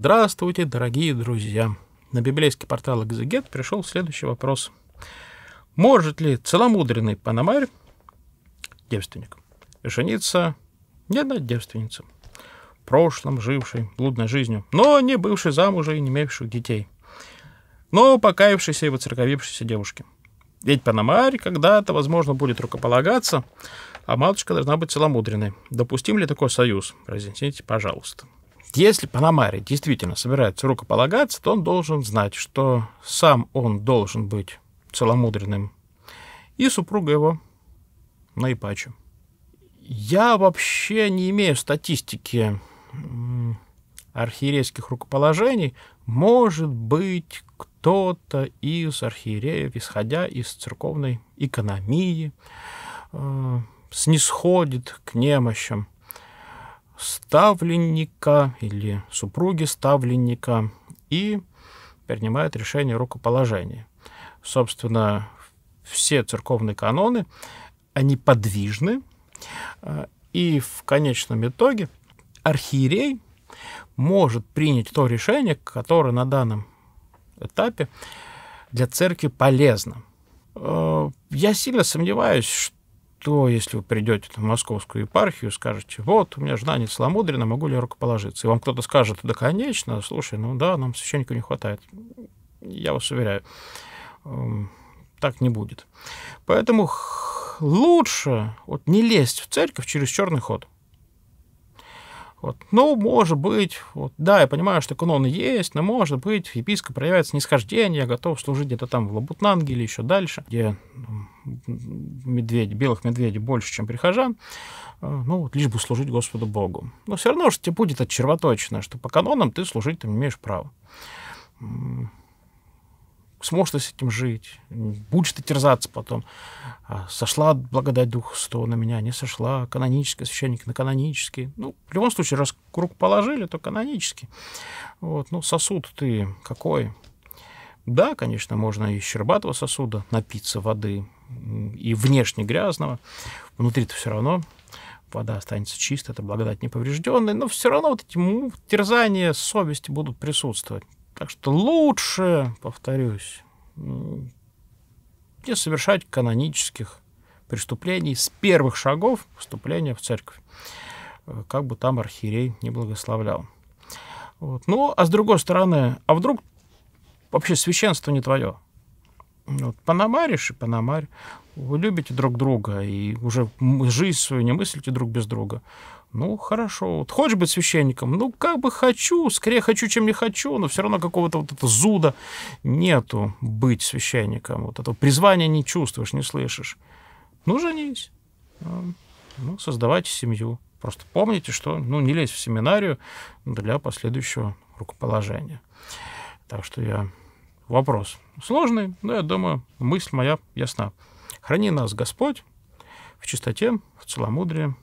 Здравствуйте, дорогие друзья! На библейский портал «Экзегет» пришел следующий вопрос. Может ли целомудренный панамарь, девственник, жениться не на девственнице, в прошлом жившей блудной жизнью, но не бывшей замужем и не имевших детей, но покаявшейся и воцерковившейся девушке? Ведь панамарь когда-то, возможно, будет рукополагаться, а матушка должна быть целомудренной. Допустим ли такой союз? Разъясните, пожалуйста. Если Панамари действительно собирается рукополагаться, то он должен знать, что сам он должен быть целомудренным, и супруга его наипаче. Я вообще не имею статистики архиерейских рукоположений. Может быть, кто-то из архиереев, исходя из церковной экономии, э, снисходит к немощам ставленника или супруги ставленника и принимает решение рукоположения. Собственно, все церковные каноны, они подвижны, э, и в конечном итоге архиерей может принять то решение, которое на данном этапе для церкви полезно. Э, я сильно сомневаюсь, то если вы придете в московскую епархию, скажете, вот, у меня жена не целомудрена, могу ли я рукоположиться? И вам кто-то скажет, да, конечно, слушай, ну да, нам священника не хватает. Я вас уверяю, эм, так не будет. Поэтому лучше вот не лезть в церковь через черный ход. Вот. Ну, может быть, вот, да, я понимаю, что каноны есть, но может быть, епископ проявляет снисхождение, готов служить где-то там в Лабутнанге или еще дальше, где медведь, белых медведей больше, чем прихожан, э, ну, вот, лишь бы служить Господу Богу. Но все равно что тебе будет отчервоточено, что по канонам ты служить там имеешь право сможешь ты с этим жить, будешь ты терзаться потом. А сошла благодать Духа Святого на меня, не сошла, канонический священник на канонический. Ну, в любом случае, раз круг положили, то канонический. Вот, ну, сосуд ты какой? Да, конечно, можно из щербатого сосуда напиться воды, и внешне грязного, внутри-то все равно вода останется чистой, это благодать неповрежденной, но все равно вот эти терзания совести будут присутствовать. Так что лучше, повторюсь, не совершать канонических преступлений с первых шагов вступления в церковь, э, как бы там архиерей не благословлял. Вот. Ну, а с другой стороны, а вдруг вообще священство не твое? Вот, панамаришь и панамарь. Вы любите друг друга и уже жизнь свою не мыслите друг без друга. Ну, хорошо. Вот хочешь быть священником? Ну, как бы хочу, скорее хочу, чем не хочу, но все равно какого-то вот этого зуда нету быть священником. Вот этого призвания не чувствуешь, не слышишь. Ну, женись. Ну, создавайте семью. Просто помните, что ну, не лезь в семинарию для последующего рукоположения. Так что я Вопрос сложный, но я думаю, мысль моя ясна. Храни нас, Господь, в чистоте, в целомудрии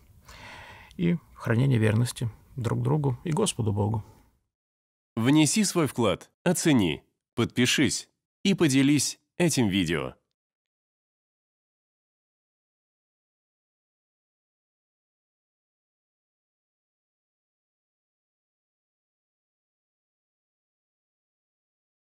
и в хранении верности друг другу и Господу Богу. Внеси свой вклад, оцени, подпишись и поделись этим видео.